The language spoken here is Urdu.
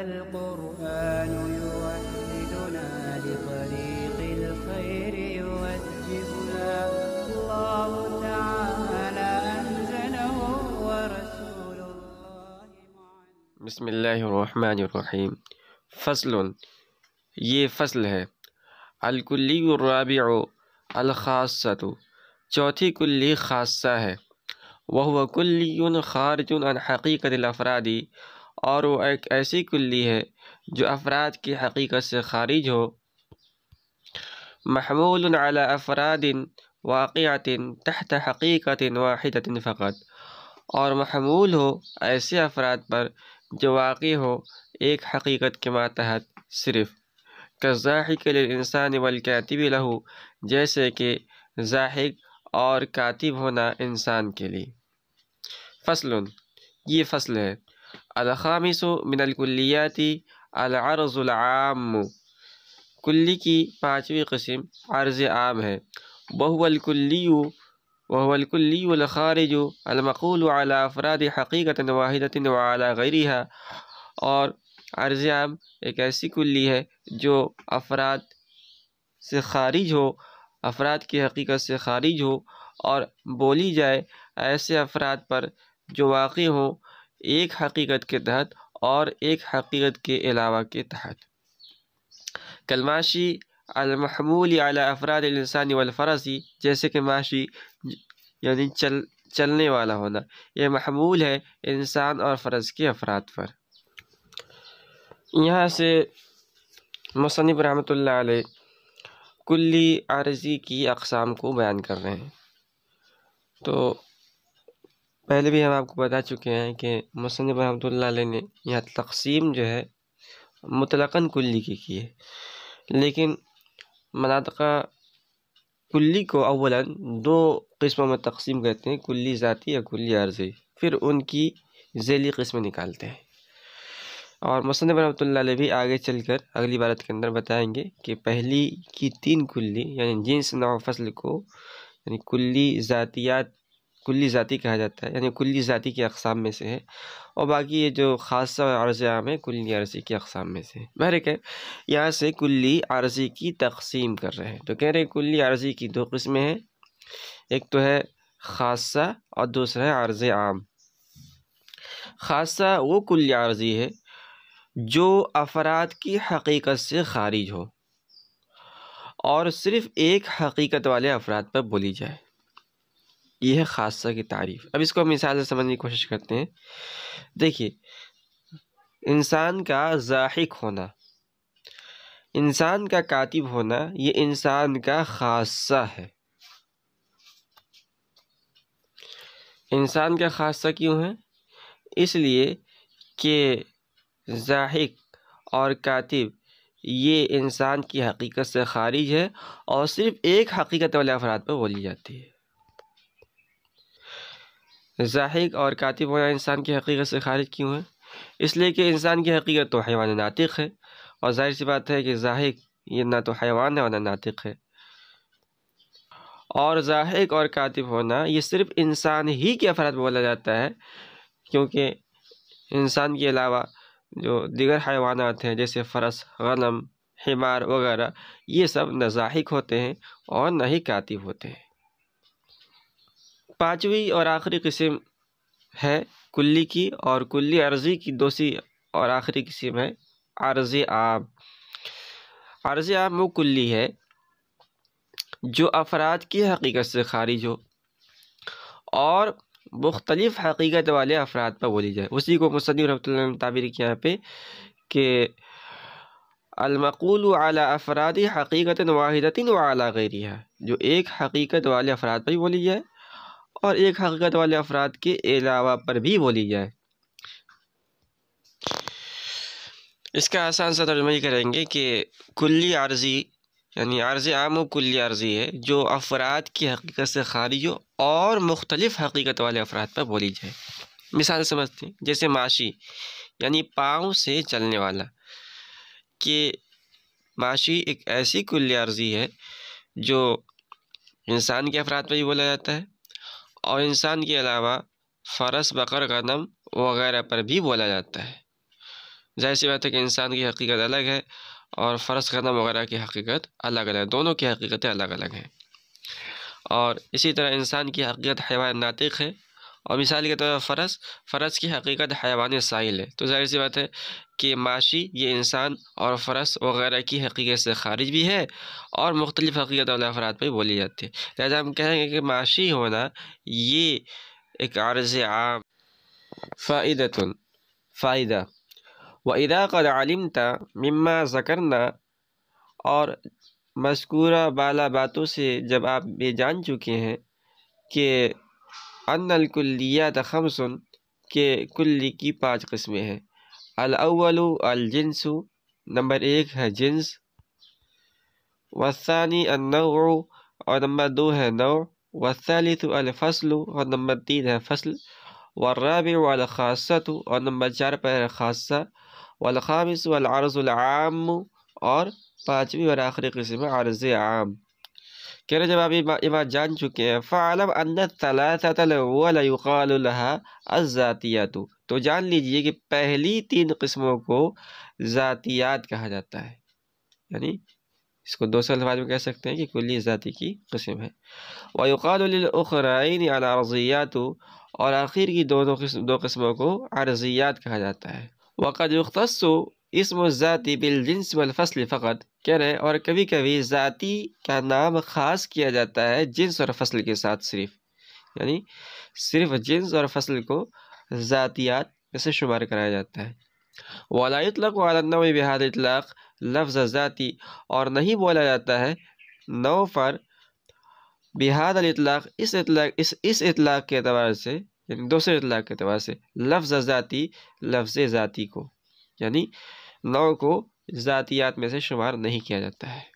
القرآن يوحدنا لطريق الخير يوجهنا الله تعالى أنزله ورسول الله بسم الله الرحمن الرحيم فصل یہ فصل ہے الکلی الرابع الخاصة چوتھی کلی خاصة ہے वह कुल्ली خارج عن हकीकत अफरादी اور وہ ایک ایسی کلی ہے جو افراد کی حقیقت سے خارج ہو محمول على افراد واقعات تحت حقیقت واحدت فقط اور محمول ہو ایسے افراد پر جو واقع ہو ایک حقیقت کے ماتحت صرف کزاحق للانسان والکاتب لہو جیسے کہ زاحق اور کاتب ہونا انسان کے لیے فصل یہ فصل ہے الخامس من الکلیاتی العرض العام کلی کی پانچویں قسم عرض عام ہے بہو الکلی وهو الكلي الخارج و المقول اعلیٰ افراد حقیقت واحدِن و اعلیٰ اور عرض عام ایک ایسی کلی ہے جو افراد سے خارج ہو افراد کی حقیقت سے خارج ہو اور بولی جائے ایسے افراد پر جو واقع ہوں ایک حقیقت کے تحت اور ایک حقیقت کے علاوہ کے تحت کلماشی المحمول علی افراد الانسانی والفرسی جیسے کہ معاشی یعنی چل چلنے والا ہونا یہ محمول ہے انسان اور فرض کے افراد پر یہاں سے مصنف رحمۃ اللہ علیہ کلی عارضی کی اقسام کو بیان کر رہے ہیں تو پہلے بھی ہم آپ کو بتا چکے ہیں کہ مصنف رحمۃ اللہ علیہ نے یہاں تقسیم جو ہے مطلقاً کلی کی کی ہے لیکن مناطقہ کلی کو اولاً دو قسموں میں تقسیم کرتے ہیں کلی ذاتی یا کلی عرضی پھر ان کی ذیلی قسم نکالتے ہیں اور مصنف رحمۃ اللہ علیہ بھی آگے چل کر اگلی بارت کے اندر بتائیں گے کہ پہلی کی تین کلی یعنی جنس نو فصل کو یعنی کلی ذاتیات کلی ذاتی کہا جاتا ہے یعنی کلی ذاتی کی اقسام میں سے ہے اور باقی یہ جو خاصہ عرض عام ہے کلی عرضی کی اقسام میں سے ہے بحر کہ یہاں سے کلی عرضی کی تقسیم کر رہے ہیں تو کہہ رہے ہیں کلی عرضی کی دو قسمیں ہیں ایک تو ہے خاصہ اور دوسرا ہے عرض عام خاصہ وہ کلی عرضی ہے جو افراد کی حقیقت سے خارج ہو اور صرف ایک حقیقت والے افراد پر بولی جائے یہ ہے خاصہ کی تعریف اب اس کو ہم مثال سے سمجھنے کی کوشش کرتے ہیں دیکھیے انسان کا ذاحق ہونا انسان کا کاتب ہونا یہ انسان کا خاصہ ہے انسان کا خاصہ کیوں ہے اس لیے کہ ذاہق اور کاتب یہ انسان کی حقیقت سے خارج ہے اور صرف ایک حقیقت والے افراد پر بولی جاتی ہے زاہق اور کاتب ہونا انسان کی حقیقت سے خارج کیوں ہے اس لیے کہ انسان کی حقیقت تو حیوان ناطق ہے اور ظاہر سی بات ہے کہ زاہق یہ نہ تو حیوان ہے اور نہ ناطق ہے اور زاہق اور کاتب ہونا یہ صرف انسان ہی کے افراد بولا جاتا ہے کیونکہ انسان کے علاوہ جو دیگر حیوانات ہیں جیسے فرس غنم حمار وغیرہ یہ سب نہ زاہق ہوتے ہیں اور نہ ہی کاتب ہوتے ہیں پانچویں اور آخری قسم ہے کلی کی اور کلی عرضی کی دوسری اور آخری قسم ہے عرض آب عرض آب وہ کلی ہے جو افراد کی حقیقت سے خارج ہو اور مختلف حقیقت والے افراد پر بولی جائے اسی کو مصنف رحمۃ اللہ نے تعبیر یہاں پہ کہ المقول والا افراد حقیقت واحدت تین وعلیٰ ہے جو ایک حقیقت والے افراد پر ہی بولی جائے اور ایک حقیقت والے افراد کے علاوہ پر بھی بولی جائے اس کا آسان سا ترجمہ یہ کریں گے کہ کلی عارضی یعنی عارض عام و کلی عارضی ہے جو افراد کی حقیقت سے خارج ہو اور مختلف حقیقت والے افراد پر بولی جائے مثال سمجھتے ہیں جیسے معاشی یعنی پاؤں سے چلنے والا کہ معاشی ایک ایسی کلی عارضی ہے جو انسان کے افراد پر بھی بولا جاتا ہے اور انسان کے علاوہ فرس بقر غنم وغیرہ پر بھی بولا جاتا ہے ظاہر سی بات ہے کہ انسان کی حقیقت الگ ہے اور فرس غنم وغیرہ کی حقیقت الگ الگ ہے دونوں کی حقیقتیں الگ الگ ہیں اور اسی طرح انسان کی حقیقت حیوان ناطق ہے اور مثال کے طور پر فرض فرض کی حقیقت حیوان ساحل ہے تو ظاہر سی بات ہے کہ معاشی یہ انسان اور فرض وغیرہ کی حقیقت سے خارج بھی ہے اور مختلف حقیقت والے افراد پہ بولی جاتی ہے لہٰذا ہم کہیں گے کہ معاشی ہونا یہ ایک عارض عام فائدتن فائدہ و ادا عَلِمْتَ مِمَّا ذَكَرْنَا مما اور مذکورہ بالا باتوں سے جب آپ یہ جان چکے ہیں کہ ان الکلیات خمسن کے کلی کی پانچ قسمیں ہیں الاول الجنس نمبر ایک ہے جنس وسانی النوع اور نمبر دو ہے نوع والثالث الفصل اور نمبر تین ہے فصل والرابع الاخاثََََََََََََََط اور نمبر چار پر ہے الخاصہ والخامس والعرض العام اور پانچویں اور آخری قسم ہے عرض عام کہہ رہے جب آپ بات جان چکے ہیں أَنَّ طلاء الل وقال لَهَا ذاتیاتو تو جان لیجئے کہ پہلی تین قسموں کو ذاتیات کہا جاتا ہے یعنی اس کو دوسرے الفاظ میں کہہ سکتے ہیں کہ کلی ذاتی کی قسم ہے لِلْأُخْرَائِنِ العقرائن عَرْضِيَاتُ اور آخر کی دونوں قسم دو قسموں کو عرضیات کہا جاتا ہے وَقَدْ يُخْتَصُ اسم الزاتی بالجنس والفصل فقط کہہ رہے اور کبھی کبھی ذاتی کا نام خاص کیا جاتا ہے جنس اور فصل کے ساتھ صرف یعنی صرف جنس اور فصل کو ذاتیات میں سے شمار کرایا جاتا ہے وَلَا اطلاق و النَّوِ و اطلاق لفظ ذاتی اور نہیں بولا جاتا ہے نو پر بحاد الاطلاق اس اطلاق اس اس اطلاق کے اعتبار سے یعنی دوسرے اطلاق کے اعتبار سے لفظ ذاتی لفظ ذاتی کو یعنی نو کو ذاتیات میں سے شمار نہیں کیا جاتا ہے